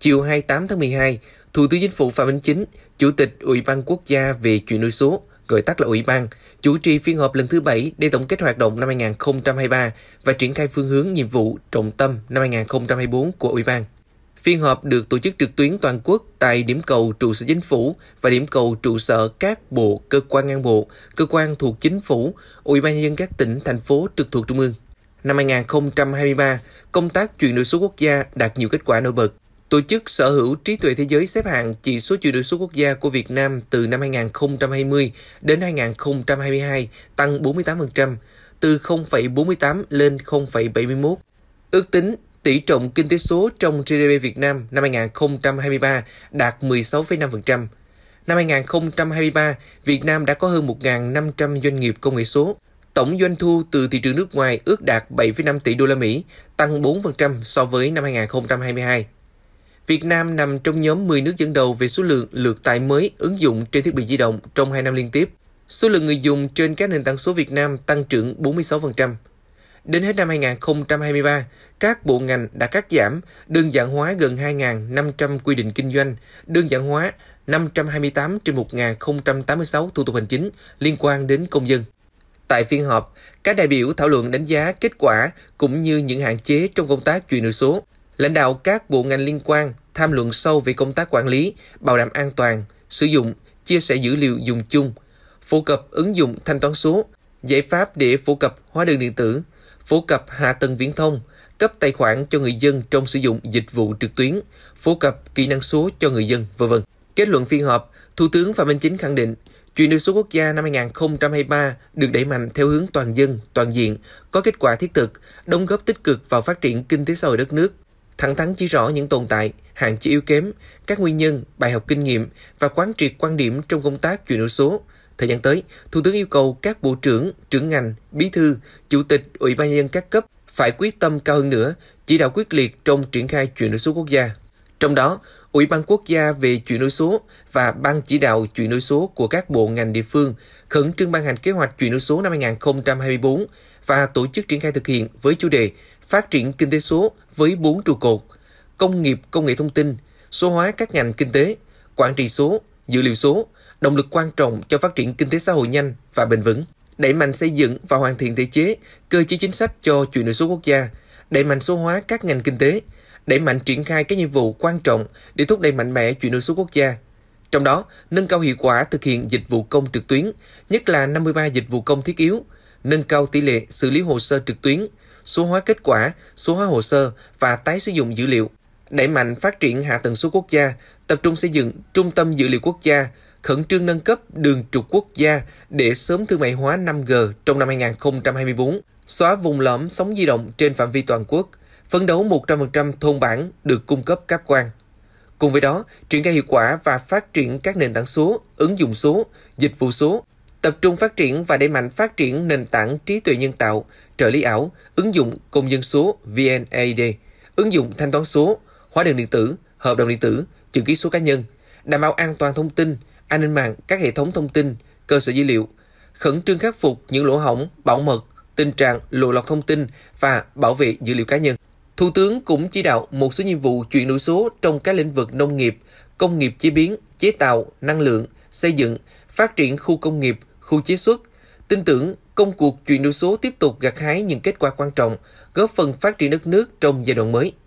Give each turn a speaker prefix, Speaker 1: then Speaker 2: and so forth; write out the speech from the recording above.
Speaker 1: Chiều 28 tháng 12, Thủ tướng Chính phủ Phạm Minh Chính, Chủ tịch Ủy ban Quốc gia về chuyển đổi số, gọi tắt là Ủy ban, chủ trì phiên họp lần thứ 7 để tổng kết hoạt động năm 2023 và triển khai phương hướng nhiệm vụ trọng tâm năm 2024 của Ủy ban. Phiên họp được tổ chức trực tuyến toàn quốc tại điểm cầu trụ sở chính phủ và điểm cầu trụ sở các bộ, cơ quan ngang bộ, cơ quan thuộc chính phủ, Ủy ban nhân dân các tỉnh, thành phố trực thuộc trung ương. Năm 2023, công tác chuyển đổi số quốc gia đạt nhiều kết quả nổi bật. Tổ chức Sở hữu trí tuệ thế giới xếp hạng chỉ số chuyển đổi số quốc gia của Việt Nam từ năm 2020 đến 2022 tăng 48%, từ 0,48 lên 0,71. Ước tính tỷ trọng kinh tế số trong GDP Việt Nam năm 2023 đạt 16,5%. Năm 2023, Việt Nam đã có hơn 1.500 doanh nghiệp công nghệ số. Tổng doanh thu từ thị trường nước ngoài ước đạt 7,5 tỷ đô la Mỹ, tăng 4% so với năm 2022. Việt Nam nằm trong nhóm 10 nước dẫn đầu về số lượng lượt tải mới ứng dụng trên thiết bị di động trong 2 năm liên tiếp. Số lượng người dùng trên các nền tảng số Việt Nam tăng trưởng 46%. Đến hết năm 2023, các bộ ngành đã cắt giảm, đơn giản hóa gần 2.500 quy định kinh doanh, đơn giản hóa 528 trên 1.086 thủ tục hành chính liên quan đến công dân. Tại phiên họp, các đại biểu thảo luận đánh giá kết quả cũng như những hạn chế trong công tác chuyển đổi số, Lãnh đạo các bộ ngành liên quan tham luận sâu về công tác quản lý, bảo đảm an toàn, sử dụng, chia sẻ dữ liệu dùng chung, phổ cập ứng dụng thanh toán số, giải pháp để phổ cập hóa đơn điện tử, phổ cập hạ tầng viễn thông, cấp tài khoản cho người dân trong sử dụng dịch vụ trực tuyến, phổ cập kỹ năng số cho người dân, v.v. Kết luận phiên họp, Thủ tướng Phạm Minh Chính khẳng định, chuyển đổi số quốc gia năm 2023 được đẩy mạnh theo hướng toàn dân, toàn diện, có kết quả thiết thực, đóng góp tích cực vào phát triển kinh tế xã hội đất nước thẳng thắn chỉ rõ những tồn tại, hạn chế yếu kém, các nguyên nhân, bài học kinh nghiệm và quán triệt quan điểm trong công tác chuyển đổi số. Thời gian tới, Thủ tướng yêu cầu các bộ trưởng, trưởng ngành, bí thư, chủ tịch Ủy ban nhân dân các cấp phải quyết tâm cao hơn nữa, chỉ đạo quyết liệt trong triển khai chuyển đổi số quốc gia. Trong đó, Ủy ban quốc gia về chuyển đổi số và Ban chỉ đạo chuyển đổi số của các bộ ngành địa phương khẩn trương ban hành kế hoạch chuyển đổi số năm 2024 và tổ chức triển khai thực hiện với chủ đề Phát triển kinh tế số với 4 trụ cột, công nghiệp công nghệ thông tin, số hóa các ngành kinh tế, quản trị số, dữ liệu số, động lực quan trọng cho phát triển kinh tế xã hội nhanh và bền vững. Đẩy mạnh xây dựng và hoàn thiện thể chế, cơ chế chính sách cho chuyển đổi số quốc gia, đẩy mạnh số hóa các ngành kinh tế, đẩy mạnh triển khai các nhiệm vụ quan trọng để thúc đẩy mạnh mẽ chuyển đổi số quốc gia. Trong đó, nâng cao hiệu quả thực hiện dịch vụ công trực tuyến, nhất là 53 dịch vụ công thiết yếu, nâng cao tỷ lệ xử lý hồ sơ trực tuyến, số hóa kết quả, số hóa hồ sơ và tái sử dụng dữ liệu, đẩy mạnh phát triển hạ tầng số quốc gia, tập trung xây dựng trung tâm dữ liệu quốc gia, khẩn trương nâng cấp đường trục quốc gia để sớm thương mại hóa 5G trong năm 2024, xóa vùng lõm sóng di động trên phạm vi toàn quốc, phấn đấu 100% thôn bản được cung cấp cáp quang. Cùng với đó, triển khai hiệu quả và phát triển các nền tảng số, ứng dụng số, dịch vụ số, tập trung phát triển và đẩy mạnh phát triển nền tảng trí tuệ nhân tạo, trợ lý ảo, ứng dụng công dân số VNAD, ứng dụng thanh toán số, hóa đơn điện tử, hợp đồng điện tử, chữ ký số cá nhân, đảm bảo an toàn thông tin, an ninh mạng các hệ thống thông tin, cơ sở dữ liệu, khẩn trương khắc phục những lỗ hỏng, bảo mật, tình trạng lộ lọt thông tin và bảo vệ dữ liệu cá nhân. Thủ tướng cũng chỉ đạo một số nhiệm vụ chuyển đổi số trong các lĩnh vực nông nghiệp, công nghiệp chế biến, chế tạo, năng lượng, xây dựng, phát triển khu công nghiệp, khu chế xuất. Tin tưởng, công cuộc chuyển đổi số tiếp tục gặt hái những kết quả quan trọng, góp phần phát triển đất nước trong giai đoạn mới.